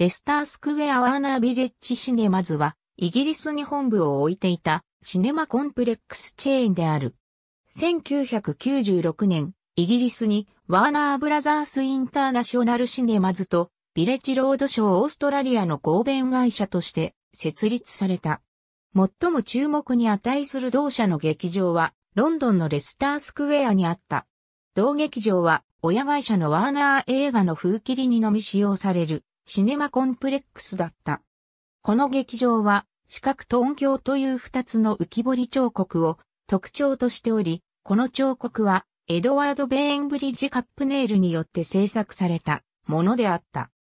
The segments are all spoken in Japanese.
レスタースクウェアワーナービレッジシネマズは、イギリスに本部を置いていたシネマコンプレックスチェーンである。1996年、イギリスにワーナーブラザースインターナショナルシネマズとビレッジロードショーオーストラリアの合弁会社として設立された。最も注目に値する同社の劇場は、ロンドンのレスタースクウェアにあった。同劇場は、親会社のワーナー映画の風切りにのみ使用される。シネマコンプレックスだった。この劇場は、視覚と音響という二つの浮き彫り彫刻を特徴としており、この彫刻は、エドワード・ベーンブリッジ・カップネイルによって制作されたものであった。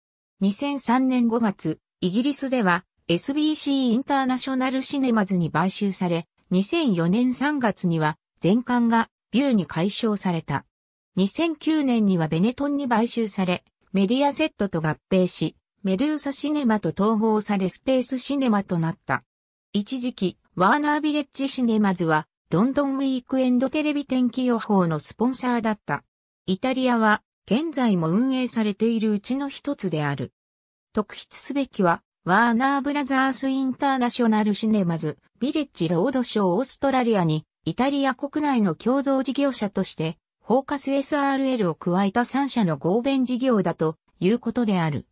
2003年5月、イギリスでは SBC インターナショナルシネマズに買収され、2004年3月には全館がビューに解消された。2009年にはベネトンに買収され、メディアセットと合併し、メドゥーサシネマと統合されスペースシネマとなった。一時期、ワーナービレッジシネマズは、ロンドンウィークエンドテレビ天気予報のスポンサーだった。イタリアは、現在も運営されているうちの一つである。特筆すべきは、ワーナーブラザースインターナショナルシネマズ、ビレッジロードショーオーストラリアに、イタリア国内の共同事業者として、フォーカス SRL を加えた3社の合弁事業だということである。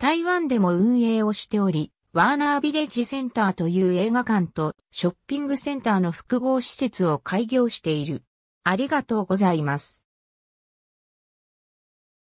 台湾でも運営をしており、ワーナービレッジセンターという映画館とショッピングセンターの複合施設を開業している。ありがとうございます。